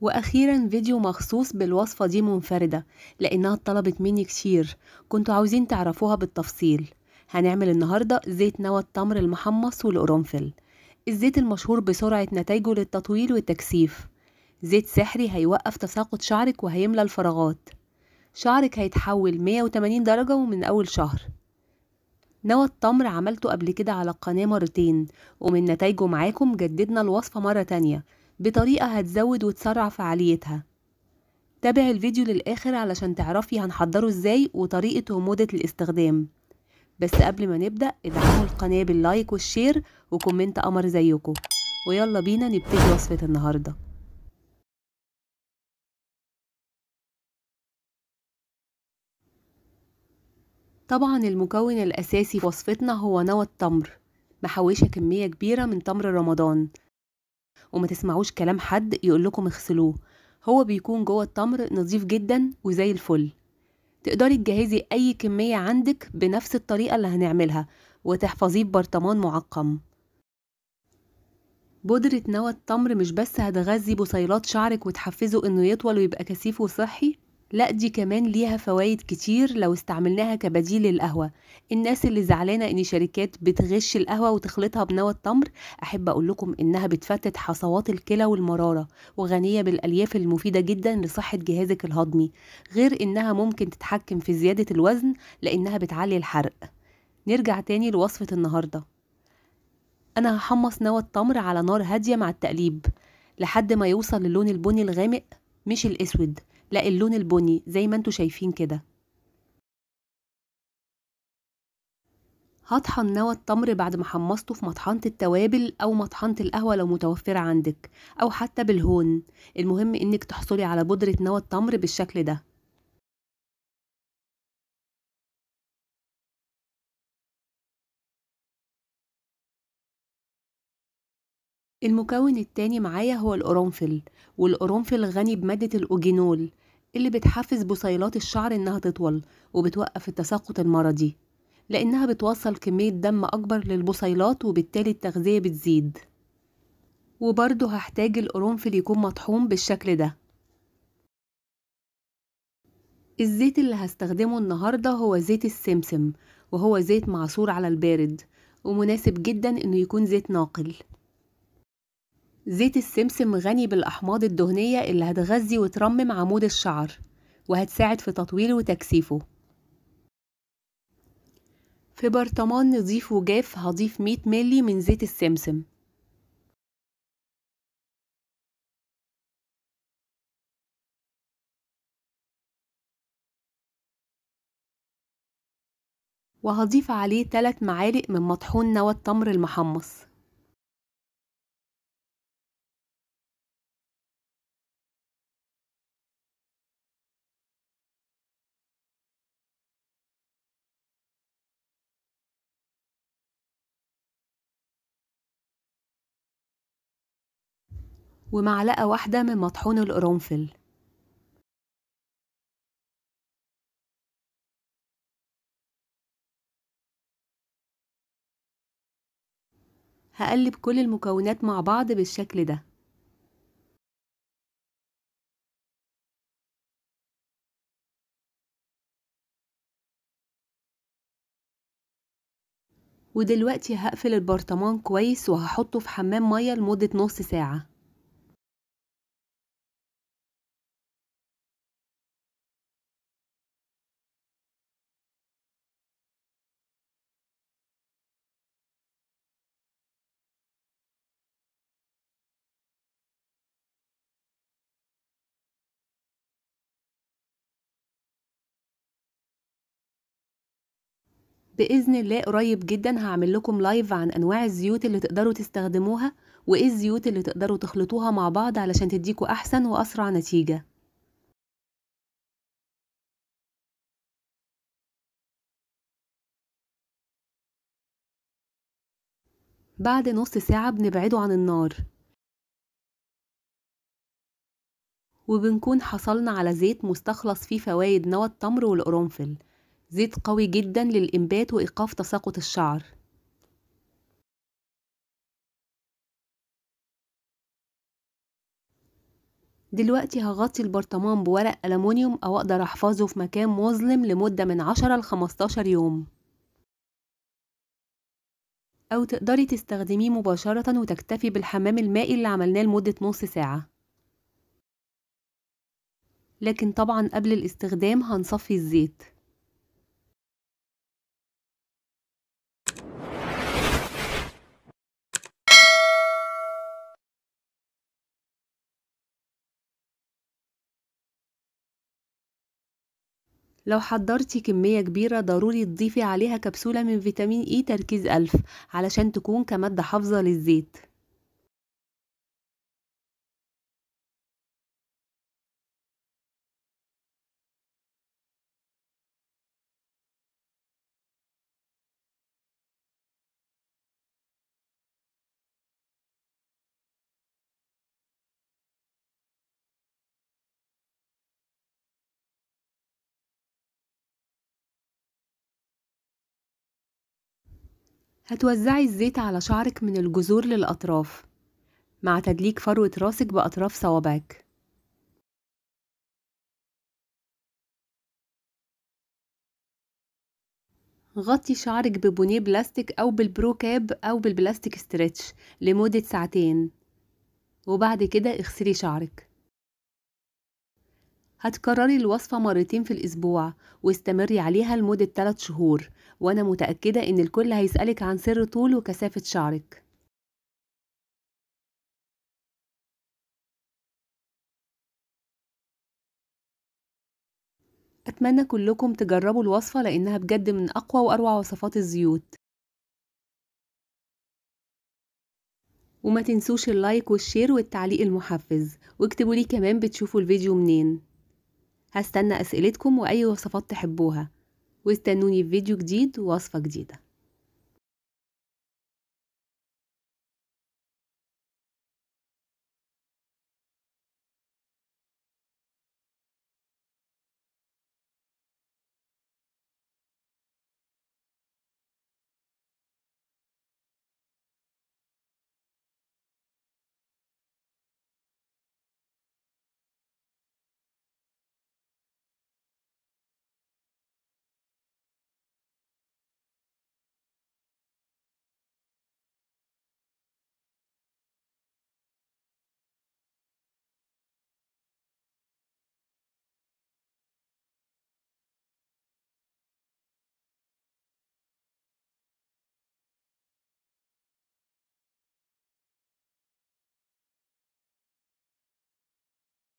واخيرا فيديو مخصوص بالوصفه دي منفرده لانها اتطلبت مني كتير كنتوا عاوزين تعرفوها بالتفصيل هنعمل النهارده زيت نوى التمر المحمص والقرنفل الزيت المشهور بسرعه نتائجه للتطويل والتكثيف زيت سحري هيوقف تساقط شعرك وهيملى الفراغات شعرك هيتحول 180 درجه ومن اول شهر نوى التمر عملته قبل كده على القناة مرتين ومن نتايجه معاكم جددنا الوصفة مرة تانية بطريقة هتزود وتسرع فعاليتها تابع الفيديو للآخر علشان تعرفي هنحضره ازاي وطريقة ومدة الاستخدام بس قبل ما نبدأ ادعموا القناة باللايك والشير وكومنت قمر زيكو ويلا بينا نبتدي وصفة النهارده طبعا المكون الأساسي في وصفتنا هو نوى التمر محوشة كمية كبيرة من تمر رمضان وما تسمعوش كلام حد يقول لكم اغسلوه هو بيكون جوه التمر نظيف جدا وزي الفل تقدري تجهزي اي كميه عندك بنفس الطريقه اللي هنعملها وتحفظيه ببرطمان معقم بودرة نوى التمر مش بس هتغذي بصيلات شعرك وتحفزه انه يطول ويبقى كثيف وصحي لا دي كمان ليها فوائد كتير لو استعملناها كبديل للقهوة الناس اللي زعلانة ان شركات بتغش القهوة وتخلطها بنوى التمر احب اقول لكم انها بتفتت حصوات الكلى والمرارة وغنية بالالياف المفيدة جدا لصحة جهازك الهضمي غير انها ممكن تتحكم في زيادة الوزن لانها بتعلي الحرق نرجع تاني لوصفة النهاردة انا هحمص نوى التمر على نار هادية مع التقليب لحد ما يوصل للون البني الغامق مش الاسود لا اللون البني زي ما انتوا شايفين كده هطحن نوى التمر بعد ما حمصته في مطحنة التوابل أو مطحنة القهوة لو متوفرة عندك أو حتى بالهون المهم إنك تحصلي على بودرة نوى التمر بالشكل ده المكون التاني معايا هو القرنفل والقرنفل غني بمادة الأوجينول اللي بتحفز بصيلات الشعر إنها تطول وبتوقف التساقط المرضي لأنها بتوصل كمية دم أكبر للبصيلات وبالتالي التغذية بتزيد وبرضه هحتاج القرنفل يكون مطحون بالشكل ده الزيت اللي هستخدمه النهاردة هو زيت السمسم وهو زيت معصور على البارد ومناسب جدا انه يكون زيت ناقل زيت السمسم غني بالأحماض الدهنية اللي هتغذي وترمم عمود الشعر وهتساعد في تطويله وتكثيفه في برطمان نضيف وجاف هضيف 100 ملي من زيت السمسم وهضيف عليه 3 معالق من مطحون نوى التمر المحمص ومعلقة واحدة من مطحون القرنفل هقلب كل المكونات مع بعض بالشكل ده ودلوقتي هقفل البرطمان كويس وهحطه في حمام مية لمدة نص ساعة باذن الله قريب جدا هعمل لكم لايف عن انواع الزيوت اللي تقدروا تستخدموها وايه الزيوت اللي تقدروا تخلطوها مع بعض علشان تديكوا احسن واسرع نتيجه بعد نص ساعة بنبعده عن النار وبنكون حصلنا على زيت مستخلص فيه فوايد نوى التمر والقرنفل زيت قوي جدا للإنبات وإيقاف تساقط الشعر دلوقتي هغطي البرطمان بورق ألمونيوم أو أقدر أحفظه في مكان مظلم لمدة من 10 ل 15 يوم أو تقدري تستخدميه مباشرة وتكتفي بالحمام المائي اللي عملناه لمدة نص ساعة لكن طبعا قبل الاستخدام هنصفي الزيت لو حضرتي كمية كبيرة ضروري تضيفي عليها كبسولة من فيتامين إي e تركيز ألف علشان تكون كمادة حافظة للزيت هتوزعي الزيت على شعرك من الجذور للأطراف مع تدليك فروة راسك بأطراف صوابعك غطي شعرك ببونيه بلاستيك أو بالبروكاب أو بالبلاستيك ستريتش لمدة ساعتين وبعد كده اغسلي شعرك هتكرري الوصفة مرتين في الأسبوع واستمري عليها لمدة 3 شهور وأنا متأكدة إن الكل هيسألك عن سر طول وكثافة شعرك أتمنى كلكم تجربوا الوصفة لأنها بجد من أقوى وأروع وصفات الزيوت وما تنسوش اللايك والشير والتعليق المحفز واكتبوا لي كمان بتشوفوا الفيديو منين هستنى أسئلتكم وأي وصفات تحبوها واستنوني في فيديو جديد ووصفة جديدة